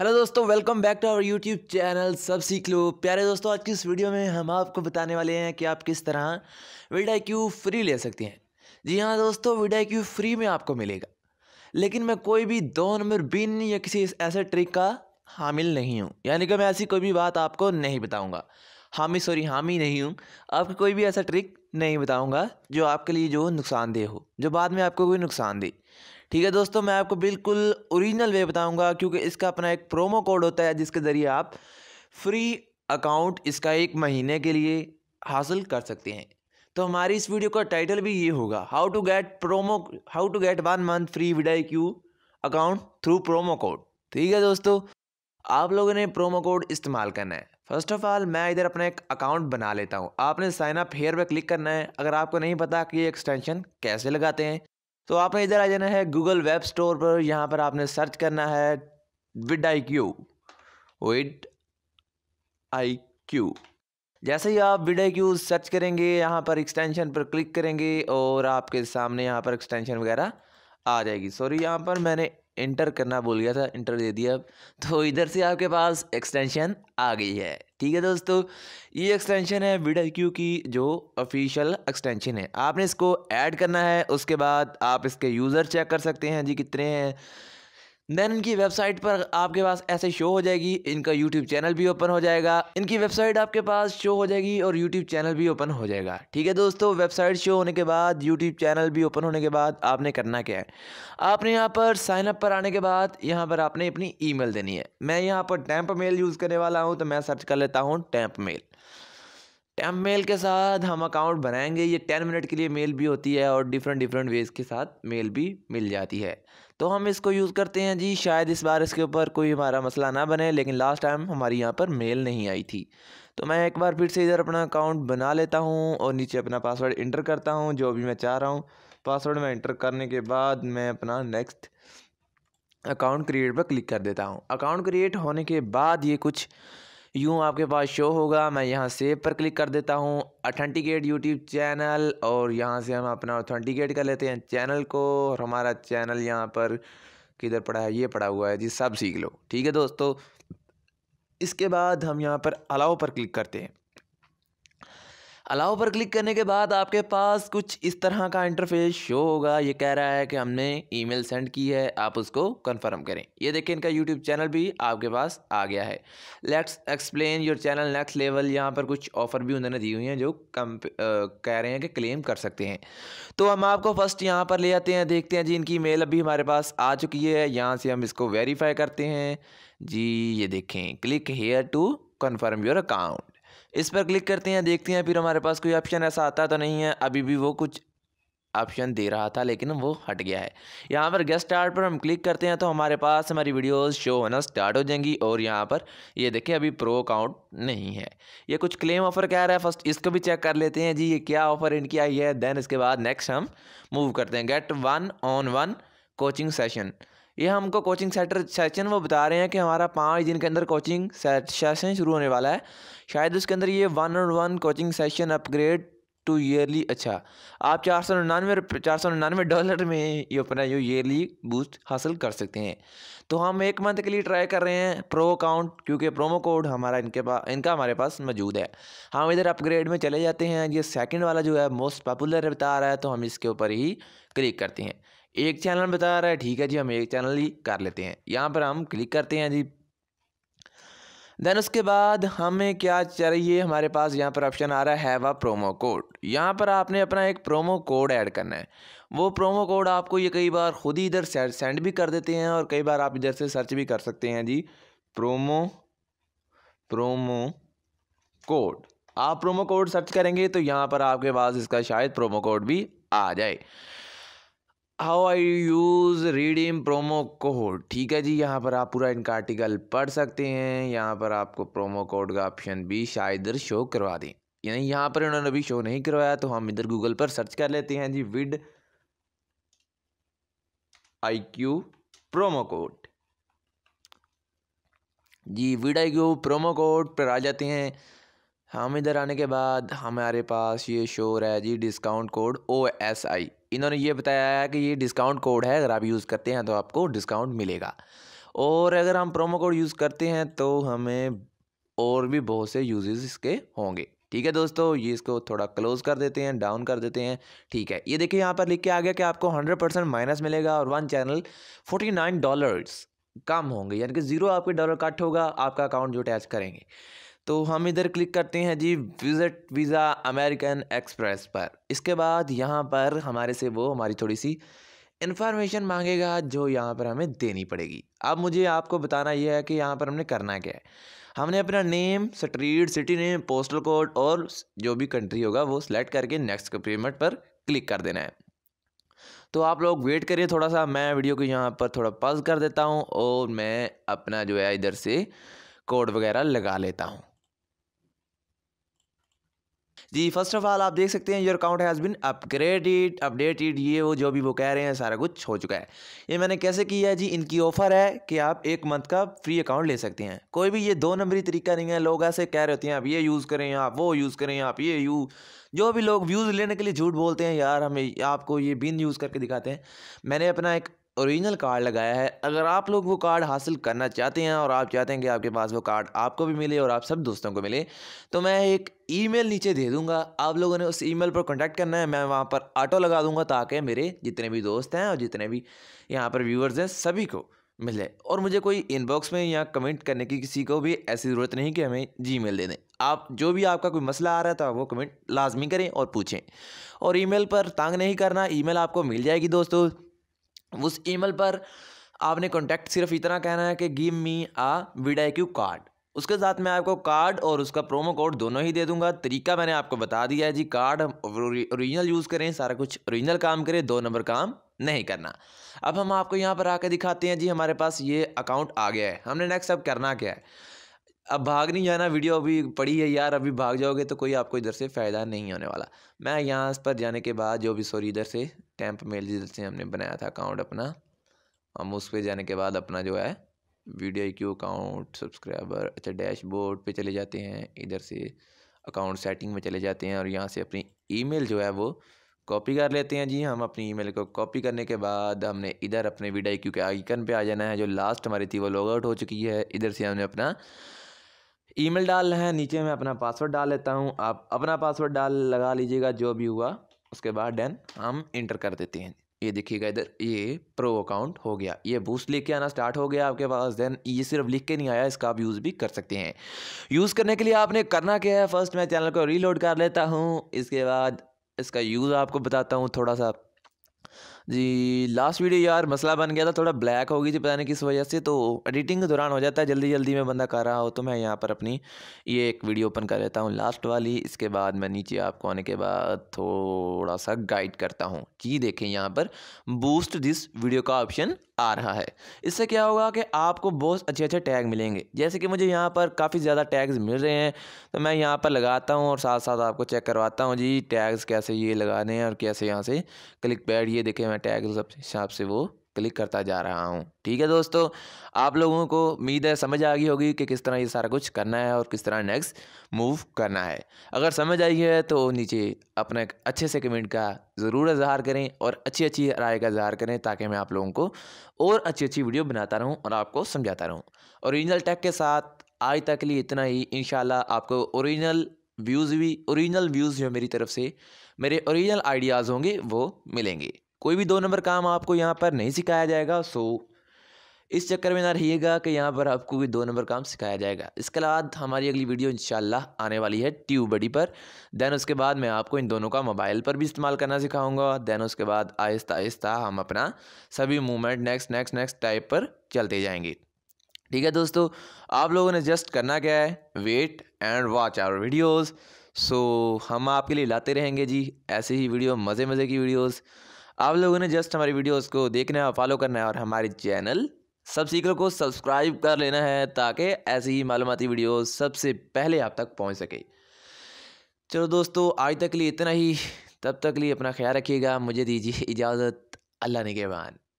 hello दोस्तों welcome back to our YouTube channel सब सीख लो प्यारे दोस्तों आज की इस वीडियो में हम आपको बताने वाले हैं कि आप किस तरह विडा क्यू फ्री ले सकते हैं जी हाँ दोस्तों विडा क्यू फ्री में आपको मिलेगा लेकिन मैं कोई भी दो नंबर बिन या किसी ऐसे ट्रिक का हामिल नहीं हूँ यानी कि मैं ऐसी कोई भी बात आपको नहीं बताऊँगा हामी सॉरी हामी नहीं हूँ आपको कोई भी ऐसा ट्रिक नहीं बताऊँगा जो आपके लिए जो नुकसानदेह हो जो बाद में आपको कोई नुकसान दे ठीक है दोस्तों मैं आपको बिल्कुल ओरिजिनल वे बताऊंगा क्योंकि इसका अपना एक प्रोमो कोड होता है जिसके ज़रिए आप फ्री अकाउंट इसका एक महीने के लिए हासिल कर सकते हैं तो हमारी इस वीडियो का टाइटल भी ये होगा how to get promo how to get one month free vidIQ account through promo code ठीक है दोस्तों आप लोगों ने प्रोमो कोड इस्तेमाल करना है फर्स्ट ऑफ ऑल मैं इधर अपना एक अकाउंट बना लेता हूँ आपने साइन अप हेयर पर क्लिक करना है अगर आपको नहीं पता कि ये एक्सटेंशन कैसे लगाते हैं तो आपने इधर आ जाना है गूगल वेब स्टोर पर यहाँ पर आपने सर्च करना है विड I Q width I Q जैसे ही आप विड आई क्यू सर्च करेंगे यहाँ पर एक्सटेंशन पर क्लिक करेंगे और आपके सामने यहाँ पर एक्सटेंशन वगैरह आ जाएगी सॉरी यहाँ पर मैंने इंटर करना भूल गया था इंटर दे दिया अब तो इधर से आपके पास एक्सटेंशन आ गई है ठीक है दोस्तों ये एक्सटेंशन है वीडियो क्यू की जो ऑफिशियल एक्सटेंशन है आपने इसको ऐड करना है उसके बाद आप इसके यूज़र चेक कर सकते हैं जी कितने हैं देन इनकी वेबसाइट पर आपके पास ऐसे शो हो जाएगी इनका यूट्यूब चैनल भी ओपन हो जाएगा इनकी वेबसाइट आपके पास शो हो जाएगी और यूट्यूब चैनल भी ओपन हो जाएगा ठीक है दोस्तों वेबसाइट शो होने के बाद यूट्यूब चैनल भी ओपन होने के बाद आपने करना क्या है आपने यहाँ पर साइनअप पर आने के बाद यहाँ पर आपने अपनी ई देनी है मैं यहाँ पर टैंप मेल यूज़ करने वाला हूँ तो मैं सर्च कर लेता हूँ टैंप मेल टैंप मेल के साथ हम अकाउंट बनाएंगे ये टेन मिनट के लिए मेल भी होती है और डिफरेंट डिफरेंट वेज के साथ मेल भी मिल जाती है तो हम इसको यूज़ करते हैं जी शायद इस बार इसके ऊपर कोई हमारा मसला ना बने लेकिन लास्ट टाइम हमारी यहाँ पर मेल नहीं आई थी तो मैं एक बार फिर से इधर अपना अकाउंट बना लेता हूँ और नीचे अपना पासवर्ड इंटर करता हूँ जो भी मैं चाह रहा हूँ पासवर्ड में इंटर करने के बाद मैं अपना नेक्स्ट अकाउंट क्रिएट पर क्लिक कर देता हूँ अकाउंट क्रिएट होने के बाद ये कुछ यूँ आपके पास शो होगा मैं यहाँ सेव पर क्लिक कर देता हूँ अथेंटिकेट यूट्यूब चैनल और यहाँ से हम अपना ऑथेंटिकेट कर लेते हैं चैनल को और हमारा चैनल यहाँ पर किधर पड़ा है ये पड़ा हुआ है जी सब सीख लो ठीक है दोस्तों इसके बाद हम यहाँ पर अलाउ पर क्लिक करते हैं अलाउ पर क्लिक करने के बाद आपके पास कुछ इस तरह का इंटरफेस शो होगा ये कह रहा है कि हमने ईमेल सेंड की है आप उसको कंफर्म करें ये देखिए इनका यूट्यूब चैनल भी आपके पास आ गया है let's explain your channel next level यहाँ पर कुछ ऑफर भी उन्होंने दी हुई हैं जो कम कह रहे हैं कि क्लेम कर सकते हैं तो हम आपको फर्स्ट यहाँ पर ले आते हैं देखते हैं जी इनकी मेल अभी हमारे पास आ चुकी है यहाँ से हम इसको वेरीफाई करते हैं जी ये देखें click here to confirm your account इस पर क्लिक करते हैं देखते हैं फिर हमारे पास कोई ऑप्शन ऐसा आता तो नहीं है अभी भी वो कुछ ऑप्शन दे रहा था लेकिन वो हट गया है यहाँ पर गेस्ट आर्ट पर हम क्लिक करते हैं तो हमारे पास हमारी वीडियोस शो होना स्टार्ट हो जाएंगी और यहाँ पर ये यह देखिए अभी प्रो अकाउंट नहीं है ये कुछ क्लेम ऑफ़र कह रहा है फर्स्ट इसको भी चेक कर लेते हैं जी ये क्या ऑफ़र इनकी आई है देन इसके बाद नेक्स्ट हम मूव करते हैं get one on one coaching session ये हमको कोचिंग सेंटर सेशन वो बता रहे हैं कि हमारा पाँच दिन के अंदर कोचिंग सेशन शुरू होने वाला है शायद उसके अंदर ये one on one coaching session upgrade to yearly अच्छा आप चार सौ निन्यानवे चार सौ निन्यानवे डॉलर में ये अपना जो ईयरली बूस्ट हासिल कर सकते हैं तो हम एक मंथ के लिए ट्राई कर रहे हैं प्रो अकाउंट क्योंकि प्रोमो कोड हमारा इनके पास इनका हमारे पास मौजूद है हम इधर अपग्रेड में चले जाते हैं ये सेकंड वाला जो है मोस्ट पॉपुलर बता रहा है तो हम इसके ऊपर ही क्लिक करते हैं एक चैनल बता रहा है ठीक है जी हम एक चैनल ही कर लेते हैं यहाँ पर हम क्लिक करते हैं जी देन उसके बाद हमें क्या चाहिए हमारे पास यहाँ पर ऑप्शन आ रहा है हैव अ प्रोमो कोड यहाँ पर आपने अपना एक प्रोमो कोड ऐड करना है वो प्रोमो कोड आपको ये कई बार खुद ही इधर सेंड भी कर देते हैं और कई बार आप इधर से सर्च भी कर सकते हैं जी प्रोमो प्रोमो कोड आप प्रोमो कोड सर्च करेंगे तो यहाँ पर आपके पास इसका शायद प्रोमो कोड भी आ जाए how I use redeem promo code ठीक है जी यहाँ पर आप पूरा इनका आर्टिकल पढ़ सकते हैं यहाँ पर आपको प्रोमो कोड का ऑप्शन भी शायद इधर शो करवा दें यानी यहाँ पर इन्होंने अभी शो नहीं करवाया तो हम इधर गूगल पर सर्च कर लेते हैं जी vidIQ promo code जी vidIQ promo code पर आ जाते हैं हम इधर आने के बाद हमारे पास ये शो रहा है जी discount code O S I इन्होंने ये बताया है कि ये डिस्काउंट कोड है अगर आप यूज़ करते हैं तो आपको डिस्काउंट मिलेगा और अगर हम प्रोमो कोड यूज़ करते हैं तो हमें और भी बहुत से यूजेस इसके होंगे ठीक है दोस्तों ये इसको थोड़ा क्लोज कर देते हैं डाउन कर देते हैं ठीक है ये देखिए यहाँ पर लिख के आ गया कि आपको हंड्रेड परसेंट माइनस मिलेगा और one channel forty nine dollars कम होंगे यानी कि ज़ीरो आपके डॉलर कट होगा आपका अकाउंट जो अटैच करेंगे तो हम इधर क्लिक करते हैं जी विज़िट वीज़ा अमेरिकन एक्सप्रेस पर इसके बाद यहाँ पर हमारे से वो हमारी थोड़ी सी इन्फॉर्मेशन मांगेगा जो यहाँ पर हमें देनी पड़ेगी अब मुझे आपको बताना यह है कि यहाँ पर हमने करना क्या है हमने अपना name street city name postal code और जो भी कंट्री होगा वो सिलेक्ट करके नेक्स्ट पेमेंट पर क्लिक कर देना है तो आप लोग वेट करिए थोड़ा सा मैं वीडियो को यहाँ पर थोड़ा पॉज कर देता हूँ और मैं अपना जो है इधर से कोड वगैरह लगा लेता हूँ जी फर्स्ट ऑफ ऑल आप देख सकते हैं your account has been upgraded updated ये वो जो भी वो कह रहे हैं सारा कुछ हो चुका है ये मैंने कैसे किया है जी इनकी ऑफ़र है कि आप एक मंथ का फ्री अकाउंट ले सकते हैं कोई भी ये दो नंबरी तरीका नहीं है लोग ऐसे कह रहे होते हैं आप ये यूज़ करें आप वो यूज़ करें आप ये यू जो भी लोग व्यूज़ लेने के लिए झूठ बोलते हैं यार हमें आपको ये बिन यूज़ करके दिखाते हैं मैंने अपना एक ओरिजिनल कार्ड लगाया है अगर आप लोग वो कार्ड हासिल करना चाहते हैं और आप चाहते हैं कि आपके पास वो कार्ड आपको भी मिले और आप सब दोस्तों को मिले तो मैं एक ईमेल नीचे दे दूंगा आप लोगों ने उस ईमेल पर कांटेक्ट करना है मैं वहाँ पर ऑटो लगा दूंगा ताकि मेरे जितने भी दोस्त हैं और जितने भी यहाँ पर व्यूअर्स हैं सभी को मिले और मुझे कोई इनबॉक्स में या कमेंट करने की किसी को भी ऐसी ज़रूरत नहीं कि हमें जी मेल दे दें आप जो भी आपका कोई मसला आ रहा था तो वो कमेंट लाजमी करें और पूछें और ईमेल पर तंग नहीं करना ईमेल आपको मिल जाएगी दोस्तों उस ईमेल पर आपने कॉन्टैक्ट सिर्फ इतना कहना है कि give me a vidIQ card उसके साथ मैं आपको कार्ड और उसका प्रोमो कोड दोनों ही दे दूंगा तरीका मैंने आपको बता दिया है जी कार्ड ओरिजिनल यूज़ करें सारा कुछ ओरिजिनल काम करें दो नंबर काम नहीं करना अब हम आपको यहाँ पर आकर दिखाते हैं जी हमारे पास ये अकाउंट आ गया है हमने नेक्स्ट अब करना क्या है अब भाग नहीं जाना वीडियो अभी पड़ी है यार अभी भाग जाओगे तो कोई आपको इधर से फ़ायदा नहीं होने वाला मैं यहाँ पर जाने के बाद जो भी सॉरी इधर से टैंप मेल जिधर से हमने बनाया था अकाउंट अपना हम उस पर जाने के बाद अपना जो है वीडियो क्यू अकाउंट सब्सक्राइबर अच्छा डैशबोर्ड पे चले जाते हैं इधर से अकाउंट सेटिंग में चले जाते हैं और यहाँ से अपनी ईमेल जो है वो कॉपी कर लेते हैं जी हाँ, हम अपनी ईमेल को कॉपी करने के बाद हमने इधर अपने वीडियो क्यू के आइकन पे आ जाना है जो लास्ट हमारी थी वो लॉग आउट हो चुकी है इधर से हमने अपना ईमेल रहे हैं नीचे मैं अपना पासवर्ड डाल लेता हूँ आप अपना पासवर्ड डाल लगा लीजिएगा जो भी हुआ उसके बाद डैन हम इंटर कर देते हैं ये देखिएगा इधर ये प्रो अकाउंट हो गया ये बूस्ट लिख के आना स्टार्ट हो गया आपके पास देन ये सिर्फ लिख के नहीं आया इसका आप यूज़ भी कर सकते हैं यूज़ करने के लिए आपने करना क्या है फर्स्ट मैं चैनल को रीलोड कर लेता हूँ इसके बाद इसका यूज़ आपको बताता हूँ थोड़ा सा जी लास्ट वीडियो यार मसला बन गया था थोड़ा ब्लैक हो गई थी पता नहीं किस वजह से तो एडिटिंग के दौरान हो जाता है जल्दी जल्दी में बंदा कर रहा हो तो मैं यहाँ पर अपनी ये एक वीडियो ओपन कर लेता हूँ लास्ट वाली इसके बाद मैं नीचे आपको आने के बाद थोड़ा सा गाइड करता हूँ कि देखें यहाँ पर बूस्ट दिस वीडियो का ऑप्शन आ रहा है इससे क्या होगा कि आपको बहुत अच्छे अच्छे टैग मिलेंगे जैसे कि मुझे यहाँ पर काफ़ी ज़्यादा टैग्स मिल रहे हैं तो मैं यहाँ पर लगाता हूँ और साथ साथ आपको चेक करवाता हूँ जी टैग्स कैसे ये लगाने हैं और कैसे यहाँ से क्लिक पैड ये देखें मैं टैग हिसाब से वो क्लिक करता जा रहा हूँ ठीक है दोस्तों आप लोगों को उम्मीद है समझ आ गई होगी कि किस तरह ये सारा कुछ करना है और किस तरह नेक्स्ट मूव करना है अगर समझ आई है तो नीचे अपना एक अच्छे से कमेंट का ज़रूर इजहार करें और अच्छी अच्छी राय का इजहार करें ताकि मैं आप लोगों को और अच्छी अच्छी वीडियो बनाता रहूँ और आपको समझाता रहूँ औरिजिनल टेक के साथ आज तक के लिए इतना ही इन आपको औरिजिनल व्यूज़ भी औरिजिनल व्यूज़ जो मेरी तरफ से मेरे औरिजिनल आइडियाज़ होंगे वो मिलेंगे कोई भी दो नंबर काम आपको यहाँ पर नहीं सिखाया जाएगा सो इस चक्कर में ना रहिएगा कि यहाँ पर आपको भी दो नंबर काम सिखाया जाएगा इसके बाद हमारी अगली वीडियो इंशाल्लाह आने वाली है ट्यूब बडी पर दैन उसके बाद मैं आपको इन दोनों का मोबाइल पर भी इस्तेमाल करना सिखाऊंगा दैन उसके बाद आहिस्ता आहिस्ता हम अपना सभी movement next next next type पर चलते जाएंगे ठीक है दोस्तों आप लोगों ने जस्ट करना क्या है wait and watch our videos so हम आपके लिए लाते रहेंगे जी ऐसे ही वीडियो मज़े मज़े की वीडियोज़ आप लोगों ने जस्ट हमारी वीडियोस को देखना है फॉलो करना है और हमारे चैनल सब सीकर को सब्सक्राइब कर लेना है ताकि ऐसी ही मालूमती वीडियो सबसे पहले आप तक पहुंच सके चलो दोस्तों आज तक लिए इतना ही तब तक लिए अपना ख्याल रखिएगा मुझे दीजिए इजाज़त अल्लाह निगेबान